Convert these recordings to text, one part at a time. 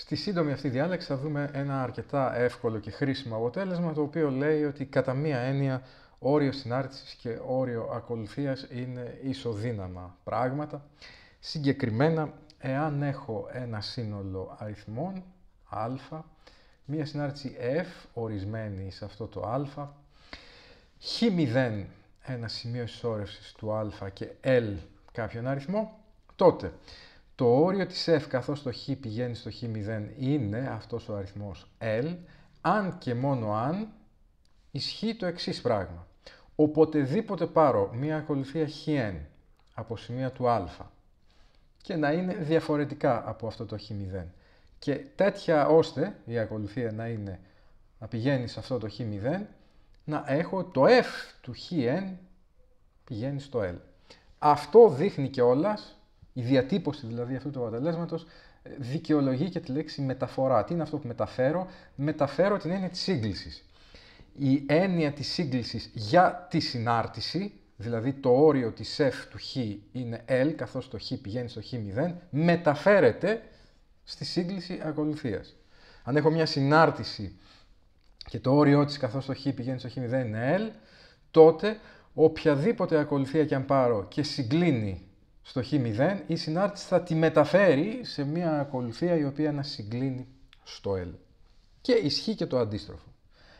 Στη σύντομη αυτή διάλεξη θα δούμε ένα αρκετά εύκολο και χρήσιμο αποτέλεσμα το οποίο λέει ότι κατά μία έννοια όριο συνάρτησης και όριο ακολουθίας είναι ισοδύναμα πράγματα. Συγκεκριμένα, εάν έχω ένα σύνολο αριθμών α, μία συνάρτηση f ορισμένη σε αυτό το α, χ0 ένα σημείο ισόρευσης του α και l κάποιον αριθμό, τότε το όριο της f καθώς το χ πηγαίνει στο χ0 είναι αυτός ο αριθμός L, αν και μόνο αν ισχύει το εξής πράγμα. Οποτεδήποτε πάρω μία ακολουθία χn από σημεία του α και να είναι διαφορετικά από αυτό το χ0 και τέτοια ώστε η ακολουθία να, είναι, να πηγαίνει σε αυτό το χ0 να έχω το f του χn πηγαίνει στο L. Αυτό δείχνει όλας η διατύπωση δηλαδή αυτού του αποτελέσματος ε, δικαιολογεί και τη λέξη μεταφορά. Τι είναι αυτό που μεταφέρω, μεταφέρω την έννοια της σύγκλησης. Η έννοια της σύγκλησης για τη συνάρτηση, δηλαδή το όριο της F του Χ είναι L, καθώς το Χ πηγαίνει στο Χ0, μεταφέρεται στη σύγκληση ακολουθίας. Αν έχω μια συνάρτηση και το όριό της καθώς το χ πηγαίνει στο χ0 είναι L, τότε οποιαδήποτε ακολουθία και αν πάρω και συγκλίνει στο Χ0, η συνάρτηση θα τη μεταφέρει σε μια ακολουθία η οποία να συγκλίνει στο L. Και ισχύει και το αντίστροφο.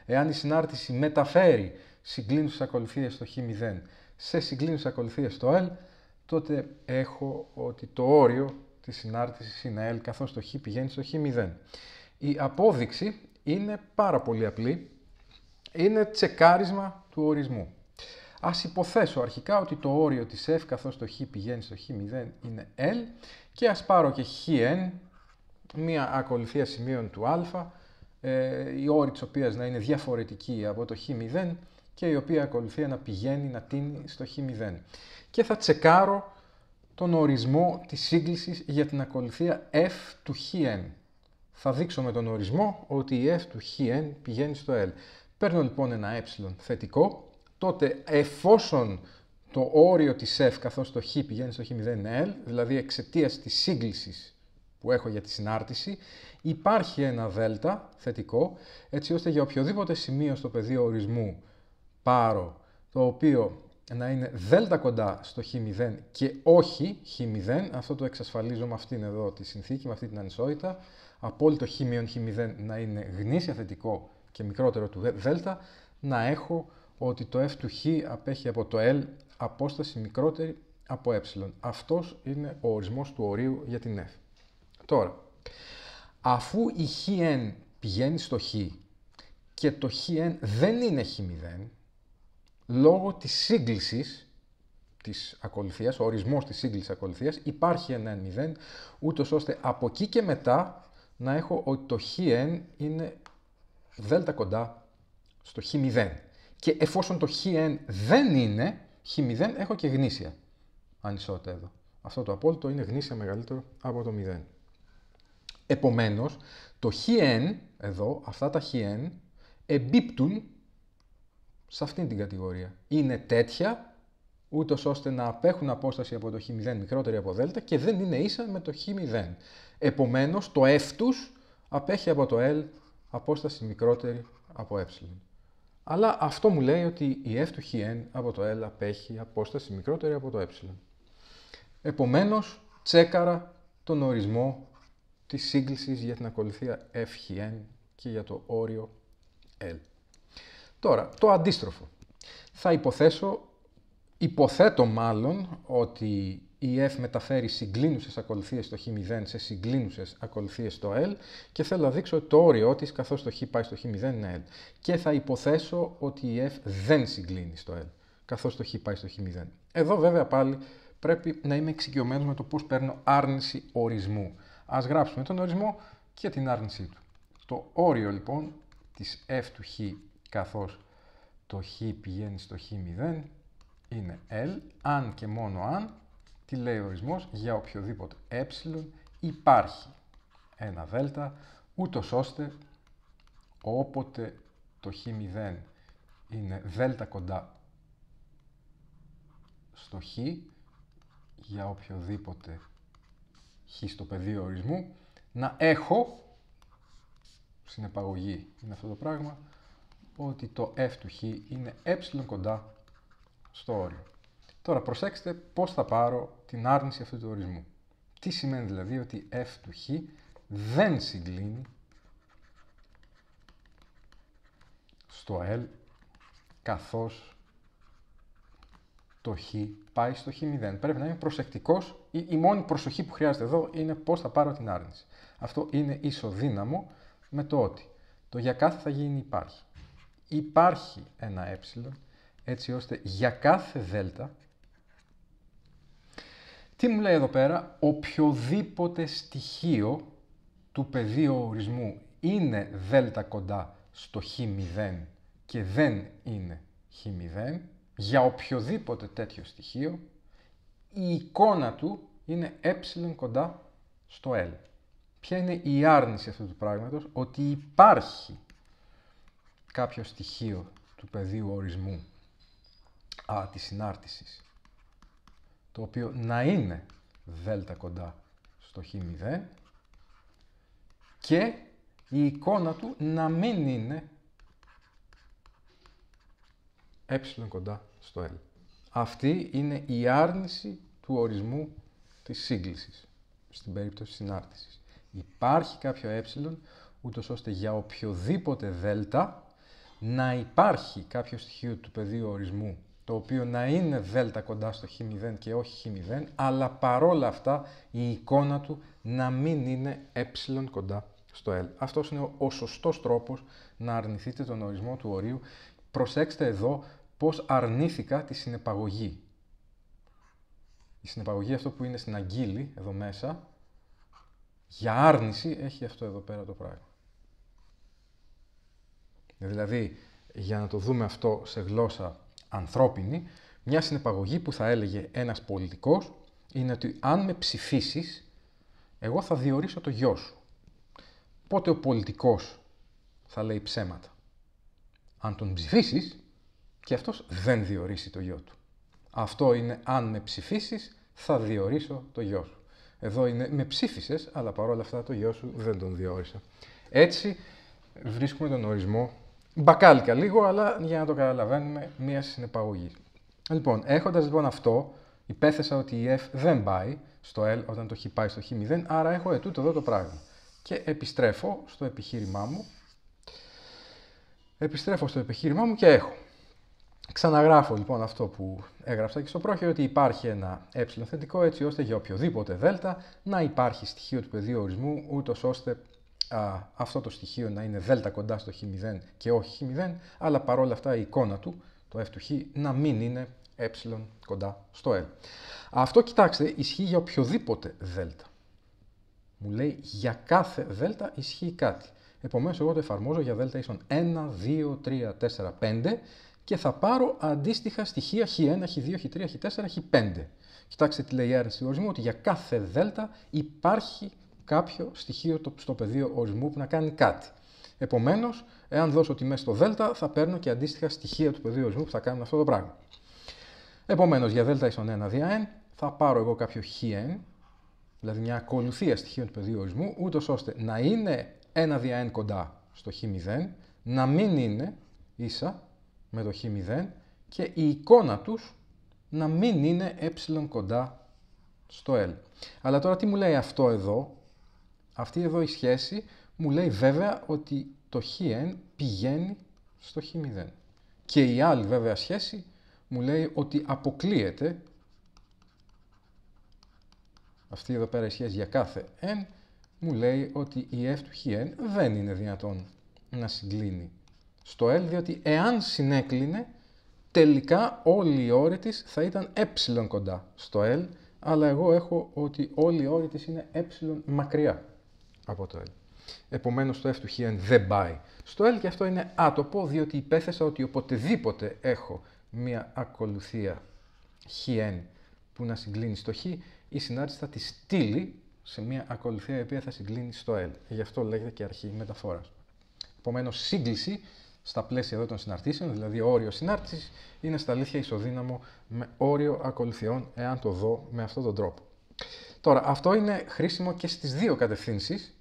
Εάν η συνάρτηση μεταφέρει συγκλίνουσες ακολουθίες στο Χ0 σε συγκλίνουσες ακολουθίες στο L, τότε έχω ότι το όριο της συνάρτησης είναι L, καθώς το Χ πηγαίνει στο Χ0. Η απόδειξη είναι πάρα πολύ απλή. Είναι τσεκάρισμα του ορισμού. Ας υποθέσω αρχικά ότι το όριο της f καθώς το χ πηγαίνει στο χ0 είναι L και ας πάρω και χn, μία ακολουθία σημείων του α, ε, η όρη της οποίας να είναι διαφορετική από το χ0 και η οποία ακολουθία να πηγαίνει, να τίνει στο χ0. Και θα τσεκάρω τον ορισμό της σύγκλησης για την ακολουθία f του χn. Θα δείξω με τον ορισμό ότι η f του χn πηγαίνει στο L. Παίρνω λοιπόν ένα ε θετικό τότε εφόσον το όριο της f καθώς το χ πηγαίνει στο χ0 είναι l, δηλαδή εξαιτίας της σύγκλησης που έχω για τη συνάρτηση, υπάρχει ένα δέλτα θετικό, έτσι ώστε για οποιοδήποτε σημείο στο πεδίο ορισμού πάρω, το οποίο να είναι δέλτα κοντά στο χ0 και όχι χ0, αυτό το εξασφαλίζω με αυτήν εδώ τη συνθήκη, με αυτή την ανισότητα, απόλυτο χ μείον χ0 να είναι γνήσια θετικό και μικρότερο του δέλτα, να έχω ότι το f του χ απέχει από το L απόσταση μικρότερη από ε. Αυτός είναι ο ορισμός του ορίου για την f. Τώρα, αφού η Χν πηγαίνει στο χ και το Χν δεν είναι χ0, λόγω της σύγκλησης της ακολουθίας, ο ορισμός της σύγκλησης ακολουθίας, υπάρχει ένα 0, ούτως ώστε από εκεί και μετά να έχω ότι το Χν είναι δέλτα κοντά στο χ0 και εφόσον το χ δεν είναι, χ0 έχω και γνήσια ανισότητα εδώ. Αυτό το απόλυτο είναι γνήσια μεγαλύτερο από το 0. Επομένως, το χn, εδώ, αυτά τα χn, εμπίπτουν σε αυτήν την κατηγορία. Είναι τέτοια, ούτως ώστε να απέχουν απόσταση από το χ0 μικρότερη από δέλτα και δεν είναι ίσα με το χ0. Επομένως, το f τους απέχει από το l απόσταση μικρότερη από ε. Αλλά αυτό μου λέει ότι η f του χ από το L απέχει απόσταση μικρότερη από το ε. Επομένως, τσέκαρα τον ορισμό της σύγκλησης για την ακολουθία f n και για το όριο L. Τώρα, το αντίστροφο. Θα υποθέσω, υποθέτω μάλλον, ότι η F μεταφέρει συγκλίνουσες ακολουθίες στο Χ0 σε συγκλίνουσες ακολουθίες στο L και θέλω να δείξω το όριό της καθώς το Χ πάει στο Χ0 είναι L. Και θα υποθέσω ότι η F δεν συγκλίνει στο L καθώς το Χ πάει στο Χ0. Εδώ βέβαια πάλι πρέπει να είμαι εξοικειωμένος με το πώς παίρνω άρνηση ορισμού. Ας γράψουμε τον ορισμό και την άρνησή του. Το όριο λοιπόν της F του Χ καθώς το Χ πηγαίνει στο Χ0 είναι L, αν και μόνο αν τι λέει ο ορισμός για οποιοδήποτε ε υπάρχει ένα δέλτα ούτως ώστε όποτε το χ0 είναι δέλτα κοντά στο χ για οποιοδήποτε χ στο πεδίο ορισμού να έχω στην επαγωγή είναι αυτό το πράγμα ότι το f του χ είναι ε κοντά στο όριο. Τώρα προσέξτε πώς θα πάρω την άρνηση αυτού του ορισμού. Τι σημαίνει δηλαδή ότι f του χ δεν συγκλίνει στο L καθώς το χ πάει στο χ0. Πρέπει να είμαι προσεκτικός. Η, μόνη προσοχή που χρειάζεται εδώ είναι πώς θα πάρω την άρνηση. Αυτό είναι ισοδύναμο με το ότι το για κάθε θα γίνει υπάρχει. Υπάρχει ένα ε έτσι ώστε για κάθε δέλτα τι μου λέει εδώ πέρα, οποιοδήποτε στοιχείο του πεδίου ορισμού είναι δέλτα κοντά στο χ0 και δεν είναι χ0, για οποιοδήποτε τέτοιο στοιχείο, η εικόνα του είναι ε κοντά στο L. Ποια είναι η άρνηση αυτού του πράγματος, ότι υπάρχει κάποιο στοιχείο του πεδίου ορισμού α, της συνάρτησης το οποίο να είναι δέλτα κοντά στο χ0 και η εικόνα του να μην είναι ε κοντά στο L. Αυτή είναι η άρνηση του ορισμού της σύγκλησης, στην περίπτωση συνάρτησης. Υπάρχει κάποιο ε, ούτως ώστε για οποιοδήποτε δέλτα να υπάρχει κάποιο στοιχείο του πεδίου ορισμού το οποίο να είναι δέλτα κοντά στο χ0 και όχι χ0, αλλά παρόλα αυτά η εικόνα του να μην είναι ε κοντά στο L. Αυτός είναι ο σωστός τρόπος να αρνηθείτε τον ορισμό του ορίου. Προσέξτε εδώ πώς αρνήθηκα τη συνεπαγωγή. Η συνεπαγωγή αυτό που είναι στην αγκύλη εδώ μέσα, για άρνηση έχει αυτό εδώ πέρα το πράγμα. Δηλαδή, για να το δούμε αυτό σε γλώσσα ανθρώπινη, μια συνεπαγωγή που θα έλεγε ένας πολιτικός είναι ότι αν με ψηφίσεις, εγώ θα διορίσω το γιο σου. Πότε ο πολιτικός θα λέει ψέματα. Αν τον ψηφίσεις, και αυτός δεν διορίσει το γιο του. Αυτό είναι αν με ψηφίσεις, θα διορίσω το γιο σου. Εδώ είναι με ψήφισες, αλλά παρόλα αυτά το γιο σου δεν τον διόρισα. Έτσι βρίσκουμε τον ορισμό Μπακάλικα λίγο, αλλά για να το καταλαβαίνουμε, μία συνεπαγωγή. Λοιπόν, έχοντας λοιπόν αυτό, υπέθεσα ότι η F δεν πάει στο L όταν το χ πάει στο χ0, άρα έχω ετούτο εδώ το πράγμα. Και επιστρέφω στο επιχείρημά μου. Επιστρέφω στο επιχείρημά μου και έχω. Ξαναγράφω λοιπόν αυτό που έγραψα και στο πρόχειρο ότι υπάρχει ένα ε θετικό έτσι ώστε για οποιοδήποτε δέλτα να υπάρχει στοιχείο του πεδίου ορισμού ούτως ώστε α, αυτό το στοιχείο να είναι δέλτα κοντά στο χ0 και όχι χ0, αλλά παρόλα αυτά η εικόνα του, το f του χ, να μην είναι ε κοντά στο L. Αυτό, κοιτάξτε, ισχύει για οποιοδήποτε δέλτα. Μου λέει για κάθε δέλτα ισχύει κάτι. Επομένως, εγώ το εφαρμόζω για δέλτα ίσον 1, 2, 3, 4, 5 και θα πάρω αντίστοιχα στοιχεία χ1, χ2, χ3, χ4, χ5. Κοιτάξτε τι λέει η άρνηση του ορισμού, ότι για κάθε δέλτα υπάρχει κάποιο στοιχείο στο πεδίο ορισμού που να κάνει κάτι. Επομένως, εάν δώσω τιμέ στο Δέλτα, θα παίρνω και αντίστοιχα στοιχεία του πεδίου ορισμού που θα κάνουν αυτό το πράγμα. Επομένως, για Δέλτα ίσον 1 δια n, θα πάρω εγώ κάποιο χn, δηλαδή μια ακολουθία στοιχείων του πεδίου ορισμού, ούτως ώστε να είναι 1 δια n κοντά στο χ0, να μην είναι ίσα με το χ0 και η εικόνα τους να μην είναι ε κοντά στο L. Αλλά τώρα τι μου λέει αυτό εδώ, αυτή εδώ η σχέση μου λέει βέβαια ότι το χn πηγαίνει στο χ0. Και η άλλη βέβαια σχέση μου λέει ότι αποκλείεται αυτή εδώ πέρα η σχέση για κάθε n μου λέει ότι η f του δεν είναι δυνατόν να συγκλίνει στο L, διότι εάν συνέκλεινε, τελικά όλη η όρη της θα ήταν ε κοντά στο L, αλλά εγώ έχω ότι όλη η όρη της είναι ε μακριά από το L. Επομένως, το f του χ δεν πάει στο L και αυτό είναι άτοπο, διότι υπέθεσα ότι οποτεδήποτε έχω μία ακολουθία ΧΙΕΝ που να συγκλίνει στο χ, η συνάρτηση θα τη στείλει σε μία ακολουθία η οποία θα συγκλίνει στο L. Γι' αυτό λέγεται και αρχή μεταφόρας. Επομένως, σύγκληση στα πλαίσια εδώ των συναρτήσεων, δηλαδή όριο συνάρτησης, είναι στα αλήθεια ισοδύναμο με όριο ακολουθιών, εάν το δω με αυτόν τον τρόπο. Τώρα, αυτό είναι χρήσιμο και στις δύο κατευθύνσεις,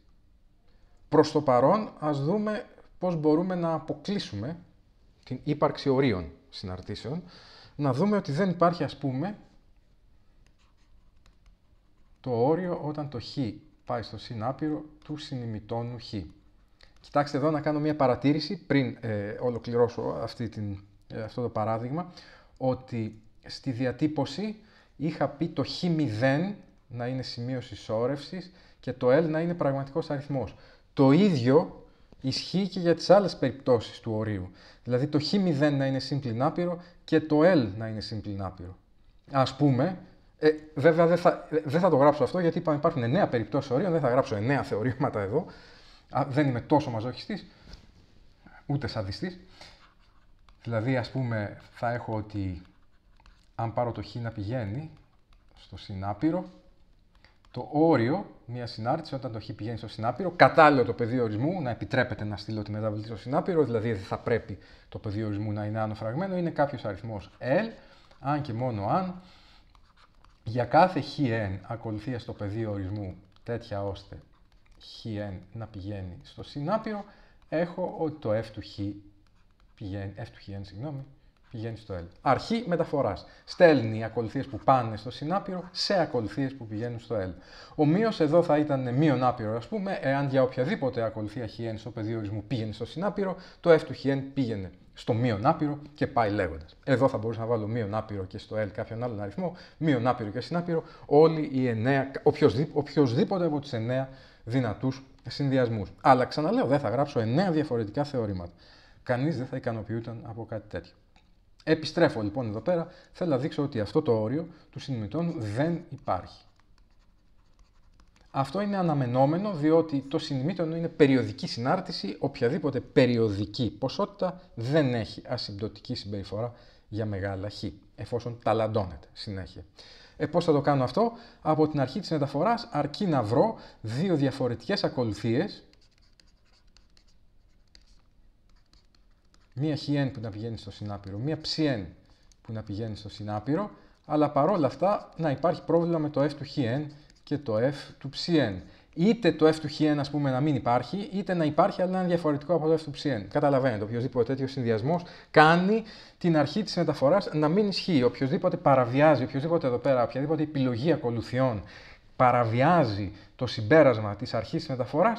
Προς το παρόν, ας δούμε πώς μπορούμε να αποκλείσουμε την ύπαρξη ορίων συναρτήσεων, να δούμε ότι δεν υπάρχει, ας πούμε, το όριο όταν το χ πάει στο συνάπειρο του συνημιτώνου χ. Κοιτάξτε εδώ να κάνω μια παρατήρηση πριν ε, ολοκληρώσω αυτή την, ε, αυτό το παράδειγμα, ότι στη διατύπωση είχα πει το χ0 να είναι σημείο συσσόρευσης και το L να είναι πραγματικός αριθμός. Το ίδιο ισχύει και για τις άλλες περιπτώσεις του ορίου. Δηλαδή το χ0 να είναι άπειρο και το L να είναι άπειρο. Ας πούμε, ε, βέβαια δεν θα, ε, θα το γράψω αυτό γιατί είπαμε υπάρχουν 9 περιπτώσεις ορίων, δεν θα γράψω 9 θεωρήματα εδώ. δεν είμαι τόσο μαζοχιστής, ούτε σαδιστής. Δηλαδή ας πούμε θα έχω ότι αν πάρω το χ να πηγαίνει στο συνάπειρο, το όριο μια συνάρτηση όταν το χ πηγαίνει στο συνάπειρο, κατάλληλο το πεδίο ορισμού να επιτρέπεται να στείλω τη μεταβλητή στο συνάπειρο, δηλαδή δεν θα πρέπει το πεδίο ορισμού να είναι άνω είναι κάποιος αριθμός L, αν και μόνο αν για κάθε χn ακολουθία στο πεδίο ορισμού τέτοια ώστε χn να πηγαίνει στο συνάπειρο, έχω ότι το f του χ πηγαίνει, συγγνώμη, πηγαίνει στο L. Αρχή μεταφοράς. Στέλνει οι ακολουθίες που πάνε στο συνάπειρο σε ακολουθίες που πηγαίνουν στο L. Ο εδώ θα ήταν μείον άπειρο, ας πούμε, εάν για οποιαδήποτε ακολουθία χιέν στο πεδίο ορισμού πήγαινε στο συνάπειρο, το F του χιέν πήγαινε στο μείον άπειρο και πάει λέγοντας. Εδώ θα μπορούσα να βάλω μείον άπειρο και στο L κάποιον άλλον αριθμό, μείον άπειρο και συνάπειρο, όλοι οι οποιοδήποτε από τους 9 δυνατούς συνδυασμούς. Αλλά ξαναλέω, δεν θα γράψω 9 διαφορετικά θεωρήματα. Κανείς δεν θα ικανοποιούταν από κάτι τέτοιο. Επιστρέφω λοιπόν εδώ πέρα, θέλω να δείξω ότι αυτό το όριο του συνδυμητώνου δεν υπάρχει. Αυτό είναι αναμενόμενο διότι το συνδυμητώνο είναι περιοδική συνάρτηση, οποιαδήποτε περιοδική ποσότητα δεν έχει ασυμπτωτική συμπεριφορά για μεγάλα χ, εφόσον ταλαντώνεται συνέχεια. Ε, πώς θα το κάνω αυτό, από την αρχή της μεταφοράς αρκεί να βρω δύο διαφορετικές ακολουθίες μία χιέν που να πηγαίνει στο συνάπειρο, μία ψιέν που να πηγαίνει στο συνάπειρο, αλλά παρόλα αυτά να υπάρχει πρόβλημα με το f του χιέν και το f του ψιέν. Είτε το f του χιέν ας πούμε να μην υπάρχει, είτε να υπάρχει αλλά να είναι διαφορετικό από το f του ψιέν. Καταλαβαίνετε, οποιοδήποτε τέτοιος συνδυασμός κάνει την αρχή της μεταφοράς να μην ισχύει. Οποιοδήποτε παραβιάζει, οποιοδήποτε εδώ πέρα, οποιαδήποτε επιλογή ακολουθιών παραβιάζει το συμπέρασμα της αρχής της μεταφοράς.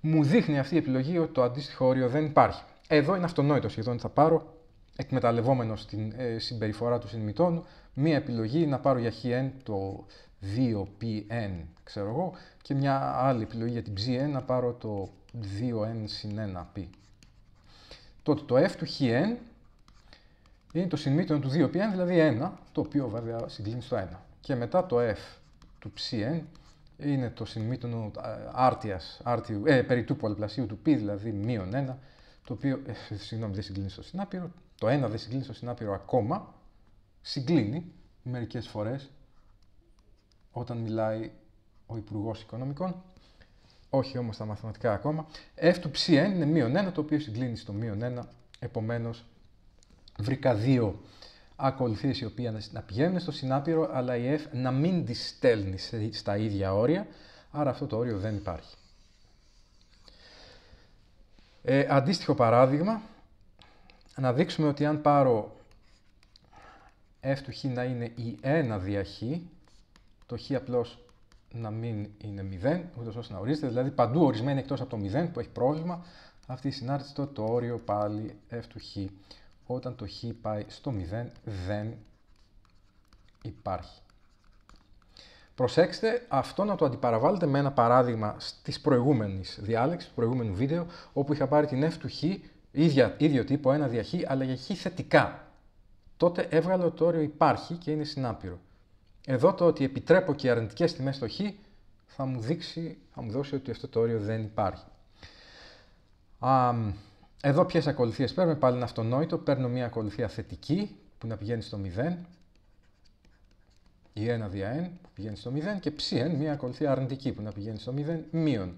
μου δείχνει αυτή η επιλογή ότι το αντίστοιχο όριο δεν υπάρχει. Εδώ είναι αυτονόητο σχεδόν ότι θα πάρω, εκμεταλλευόμενος την ε, συμπεριφορά του συνμητών, μία επιλογή να πάρω για χn το 2πn, ξέρω εγώ, και μια άλλη επιλογή για την ψιέν να πάρω το 2n συν 1 π Τότε το f του χιέν είναι το συνμήτων του 2πn, δηλαδή 1, το οποίο βέβαια συγκλίνει στο 1. Και μετά το f του ψιέν είναι το συνμήτωνο ε, άρτιας, ε, περί του πολυπλασίου του π, δηλαδή μείον 1, το οποίο, ε, συγγνώμη, δεν συγκλίνει στο συνάπειρο, το ένα δεν συγκλίνει στο συνάπειρο ακόμα, συγκλίνει μερικές φορές όταν μιλάει ο Υπουργός Οικονομικών, όχι όμως τα μαθηματικά ακόμα, f του ψ είναι μείον 1, το οποίο συγκλίνει στο μείον 1, επομένως βρήκα δύο ακολουθίες οι οποίες να πηγαίνουν στο συνάπειρο, αλλά η f να μην τη στέλνει στα ίδια όρια, άρα αυτό το όριο δεν υπάρχει. Ε, αντίστοιχο παράδειγμα, να δείξουμε ότι αν πάρω f του χ να είναι η 1 δια χ, το χ απλώς να μην είναι 0, ούτως ώστε να ορίζεται, δηλαδή παντού ορισμένη εκτός από το 0 που έχει πρόβλημα, αυτή η συνάρτηση το όριο πάλι f του χ. Όταν το χ πάει στο 0 δεν υπάρχει. Προσέξτε αυτό να το αντιπαραβάλλετε με ένα παράδειγμα τη προηγούμενη διάλεξη, του προηγούμενου βίντεο, όπου είχα πάρει την F του Χ, ίδια, ίδιο τύπο, ένα δια Χ, αλλά για Χ θετικά. Τότε έβγαλε ότι το όριο υπάρχει και είναι συνάπειρο. Εδώ το ότι επιτρέπω και αρνητικές τιμές στο Χ θα μου δείξει, θα μου δώσει ότι αυτό το όριο δεν υπάρχει. Α, εδώ ποιες ακολουθίες παίρνουμε, πάλι είναι αυτονόητο. Παίρνω μια ακολουθία θετική που να πηγαίνει στο 0 η 1 δια n που πηγαίνει στο 0 και ψn μια ακολουθία αρνητική που να πηγαίνει στο 0 μείον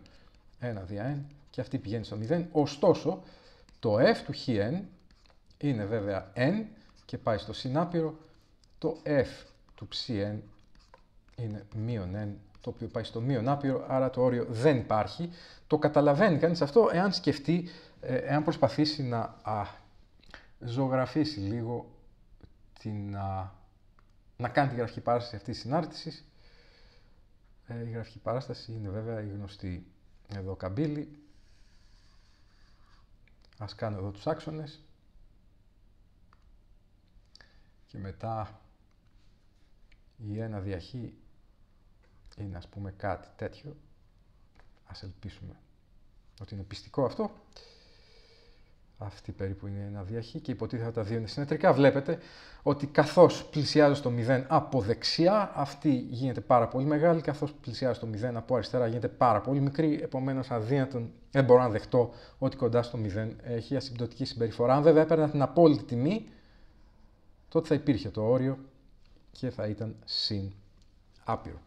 1 δια n και αυτή πηγαίνει στο 0. Ωστόσο το f του n είναι βέβαια n και πάει στο συνάπειρο το f του ψn είναι μείον n το οποίο πάει στο μείον άπειρο, άρα το όριο δεν υπάρχει. Το καταλαβαίνει κανείς αυτό εάν σκεφτεί, ε, εάν προσπαθήσει να α, ζωγραφίσει λίγο την να κάνει τη γραφική παράσταση αυτή της συνάρτησης. Ε, η γραφική παράσταση είναι βέβαια η γνωστή εδώ καμπύλη. ας κάνω εδώ τους άξονες, Και μετά η ένα διαχή είναι ας πούμε κάτι τέτοιο. Ας ελπίσουμε ότι είναι πιστικό αυτό. Αυτή περίπου είναι η διαχή και υποτίθεται τα δύο είναι συνετρικά. Βλέπετε ότι καθώς πλησιάζει το 0 από δεξιά, αυτή γίνεται πάρα πολύ μεγάλη. Καθώς πλησιάζει το 0 από αριστερά, γίνεται πάρα πολύ μικρή. Επομένως, αδύνατον δεν μπορώ να δεχτώ ότι κοντά στο 0 έχει ασυμπτωτική συμπεριφορά. Αν βέβαια έπαιρνα την απόλυτη τιμή, τότε θα υπήρχε το όριο και θα ήταν συν άπειρο.